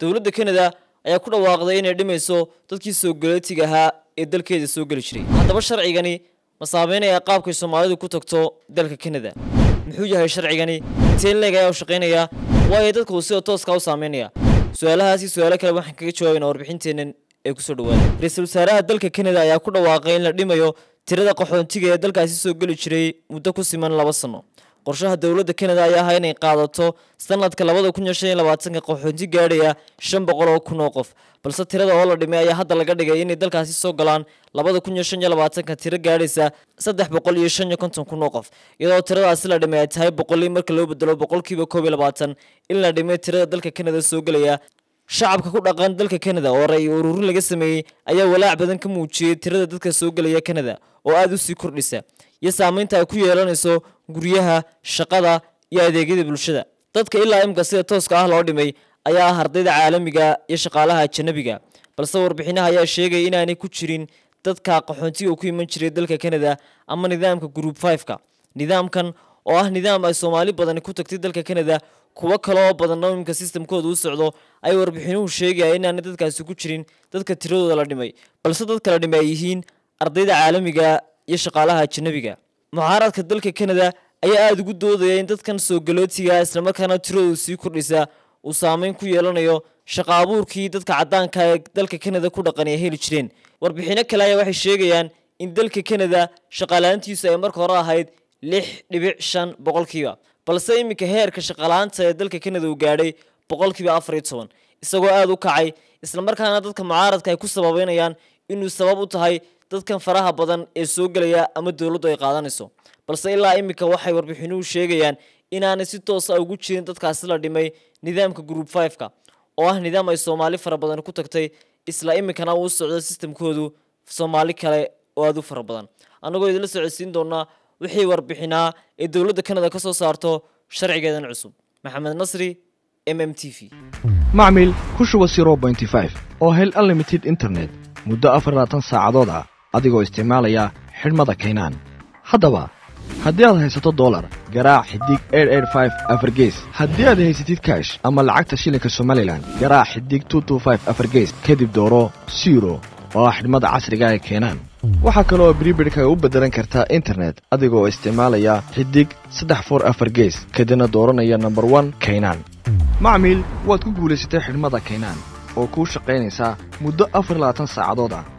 dowladda kanada ayaa ku dhawaaqday inay dhimayso dadkii soo soogalaatiga ahaa ee dalkeeda soo geli jiray haddaba sharcigani ma saameynaya qaabkay soomaalidu ku tagto dalka kanada muxuu yahay sharcigani teenleeg ayaa u shaqaynaya waayo dadku sida tooska u saameynaya su-aalahaasi su-aalo kale waxaan kaga jawaabayna warbixinteennan ee kusoo dhawaada ra-iisul wasaaraha dalka kanada ayaa ku dhawaaqay in la dhimayo tirada qaxoontiga ee dalkaasi soo geli jiray muddo ku siman laba sano qorshaha dowladda kanada ayaa ahaa inay qaadato sanadka labada kun shan iyo labaatanka qaxoonti gaadhaya shan boqol oo kun oo qof balse tirada oo la dhimay ayaa hadda laga dhigay inay dalkaasi soo galaan labada kun iyo shan iyo labaatanka tiro gaadhaysa saddex boqol iyo shan iyo konton kun oo qof iyadoo tiradaasi la dhimay ay tahay boqolii marka loo bedelo boqolkiiba koob iyo labaatan in la dhimay tirada dalka kanada soo gelaya shacabka ku dhaqan dalka kanada oo iyo ururin laga sameeyey ayaa walaac badan ka muujiyey tirada dadka soo gelaya kanada oo aada u sii kordhisa iyo saameynta ay ku yeelanayso guryaha shaqada iyo adeegyada bulshada dadka ilaa imka sida tooska ah loo dhimay ayaa ah ardayda caalamiga ah iyo shaqaalaha ajanabiga balse warbixinaha ayaa sheegaya inaanay ku jirin dadka qaxoontiga ku iman jiray dalka kanada ama nidaamka group fiveka nidaamkan oo ah nidaam ay soomaali badani ku tagtay dalka kanada kuwo kale oo badan oo imka sistamkooda u socdo ay warbixinuhu sheegaya inaanay dadkaasi ku jirin dadka tiradooda la dhimay balse dadka la dhimay ay yihiin ardayda caalamiga ah iyo shaqaalaha ajanabiga mucaaradka dalka kanada ayaa aada ugu doodaya in dadkan soo galootiga ah, islamarkaana tiradu sii kordhisa uu saameyn ku yeelanayo shaqa abuurkii dadka caddaanka ah ee dalka kanada ku dhaqan ee heli jireen warbixinno kale ayaa waxay sheegayaan in dalka kanada shaqalaantiisu ay marka hore ahayd lix dhibic shan boqolkiiba balse iminka heerka shaqalaanta ee dalka kanada uu gaadhay boqolkiiba afar iyo toban isagoo aada u kacay islamarkaana dadka mucaaradka ay ku sababeynayaan inuu sabab u tahay dadkan faraha badan ee soo gelaya ama dowladdu ay qaadanayso balse ilaa iminka waxay warbixinu sheegayaan inaanay si toos ah ugu jirin dadkaasi la dhimay nidaamka group fiveka oo ah nidaam ay soomaali fara badan ku tagtay isla iminkana uu socdo sistamkoodu soomaali kale oo aada u fara badan annagoo idinla socodsiin doonaa wixii warbixinaa ee dowladda kanada ka soo saarto sharcigeedan cusub maxamed nasri m m t v macmil ku shuba oo hel unlimited internet muddo afarlaatan saacadood ah adigoo isticmaalaya xidhmada kaynaan haddaba haddii aad haysato dolar garaac xidig afar gees haddii aad haysatid kash ama lacagta shilinka somalilan garaac xidig afar gees kadib dooro siro ah oo ah xidhmada casriga ee keenaan waxaa kaleoo bribirhkaga u bedelan kartaa internet adigoo isticmaalaya xidig saddex afar gees kadibna dooranaya nomber one kaynaan macmiil waad ku guulaysatay xidhmada kaynaan oo kuu shaqaynaysaa muddo afar labaatan saacadood ah